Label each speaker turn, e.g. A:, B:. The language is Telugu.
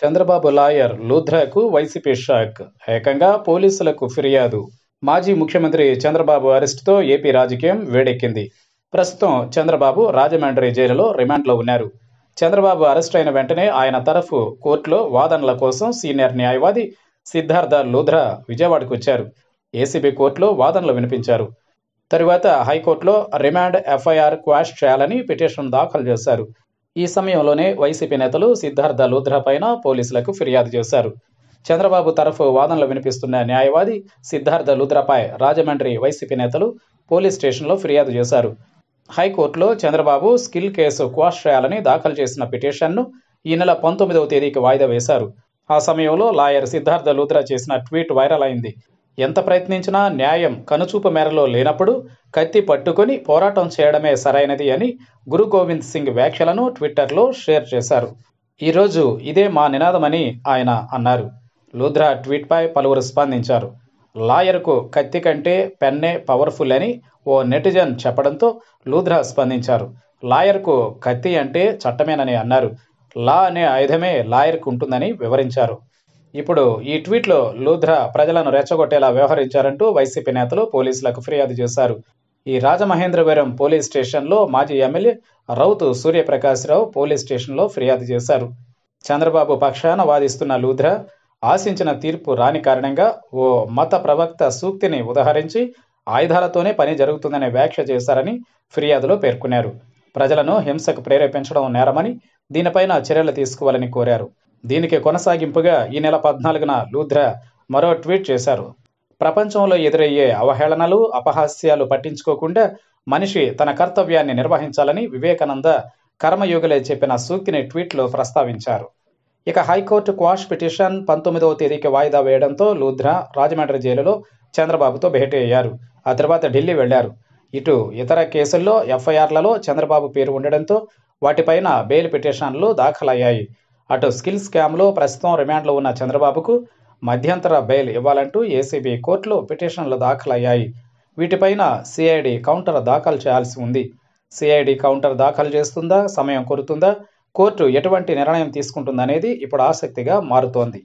A: చంద్రబాబు లాయర్ లూధ్రాకు వైసీపీ షాక్ ఏకంగా పోలీసులకు ఫిర్యాదు మాజీ ముఖ్యమంత్రి చంద్రబాబు అరెస్టుతో ఏపీ రాజకీయం వేడెక్కింది ప్రస్తుతం చంద్రబాబు రాజమండ్రి జైలులో రిమాండ్లో ఉన్నారు చంద్రబాబు అరెస్ట్ అయిన వెంటనే ఆయన తరఫు కోర్టులో వాదనల కోసం సీనియర్ న్యాయవాది సిద్ధార్థ లూధ్రా విజయవాడకు వచ్చారు ఏసీబీ కోర్టులో వాదనలు వినిపించారు తరువాత హైకోర్టులో రిమాండ్ ఎఫ్ఐఆర్ క్వాష్ చేయాలని పిటిషన్ దాఖలు చేశారు ఈ సమయంలోనే వైసీపీ నేతలు సిద్ధార్థ లూథ్రా పైన పోలీసులకు ఫిర్యాదు చేశారు చంద్రబాబు తరఫు వాదనలు వినిపిస్తున్న న్యాయవాది సిద్ధార్థ లూధ్రాపై రాజమండ్రి వైసీపీ నేతలు పోలీస్ స్టేషన్లో ఫిర్యాదు చేశారు హైకోర్టులో చంద్రబాబు స్కిల్ కేసు క్వాష్ చేయాలని దాఖలు చేసిన పిటిషన్ను ఈ నెల పంతొమ్మిదవ తేదీకి వాయిదా వేశారు ఆ సమయంలో లాయర్ సిద్ధార్థ లూధ్రా చేసిన ట్వీట్ వైరల్ అయింది ఎంత ప్రయత్నించినా న్యాయం కనుచూపు మేరలో లేనప్పుడు కత్తి పట్టుకొని పోరాటం చేయడమే సరైనది అని గురు గోవింద్ సింగ్ వ్యాఖ్యలను ట్విట్టర్లో షేర్ చేశారు ఈరోజు ఇదే మా నినాదమని ఆయన అన్నారు లూద్రా ట్వీట్పై పలువురు స్పందించారు లాయర్కు కత్తి కంటే పెన్నే పవర్ఫుల్ అని ఓ నెటిజన్ చెప్పడంతో లూద్రా స్పందించారు లాయర్కు కత్తి అంటే చట్టమేనని అన్నారు లా అనే ఆయుధమే లాయర్కు ఉంటుందని వివరించారు ఇప్పుడు ఈ ట్వీట్లో లూధ్రా ప్రజలను రెచ్చగొట్టేలా వ్యవహరించారంటూ వైసీపీ నేతలు పోలీసులకు ఫిర్యాదు చేశారు ఈ రాజమహేంద్రవరం పోలీస్ స్టేషన్లో మాజీ ఎమ్మెల్యే రౌతు సూర్యప్రకాశ్రావు పోలీస్ స్టేషన్లో ఫిర్యాదు చేశారు చంద్రబాబు పక్షాన వాదిస్తున్న లూధ్రా ఆశించిన తీర్పు రాని కారణంగా ఓ మత ప్రవక్త సూక్తిని ఉదహరించి ఆయుధాలతోనే పని జరుగుతుందనే వ్యాఖ్య చేశారని ఫిర్యాదులో పేర్కొన్నారు ప్రజలను హింసకు ప్రేరేపించడం నేరమని దీనిపైన చర్యలు తీసుకోవాలని కోరారు దీనికి కొనసాగింపుగా ఈ నెల పద్నాలుగున లూధ్ర మరో ట్వీట్ చేశారు ప్రపంచంలో ఎదురయ్యే అవహేళనలు అపహాస్యాలు పట్టించుకోకుండా మనిషి తన కర్తవ్యాన్ని నిర్వహించాలని వివేకానంద కర్మయోగులే చెప్పిన సూక్తిని ట్వీట్లో ప్రస్తావించారు ఇక హైకోర్టు క్వాష్ పిటిషన్ పంతొమ్మిదవ తేదీకి వాయిదా వేయడంతో లూధ్ర రాజమండ్రి జైలులో చంద్రబాబుతో భేటీ అయ్యారు ఆ తర్వాత ఢిల్లీ వెళ్లారు ఇటు ఇతర కేసుల్లో ఎఫ్ఐఆర్లలో చంద్రబాబు పేరు ఉండడంతో వాటిపైన బెయిల్ పిటిషన్లు దాఖలయ్యాయి అటు స్కిల్ స్కామ్లో ప్రస్తుతం రిమాండ్లో ఉన్న చంద్రబాబుకు మధ్యంతర బెయిల్ ఇవ్వాలంటూ ఏసీబీ కోర్టులో పిటిషన్లు దాఖలయ్యాయి వీటిపైన సిఐడి కౌంటర్ దాఖలు చేయాల్సి ఉంది సిఐడి కౌంటర్ దాఖలు చేస్తుందా సమయం కోరుతుందా కోర్టు ఎటువంటి నిర్ణయం తీసుకుంటుందనేది ఇప్పుడు ఆసక్తిగా మారుతోంది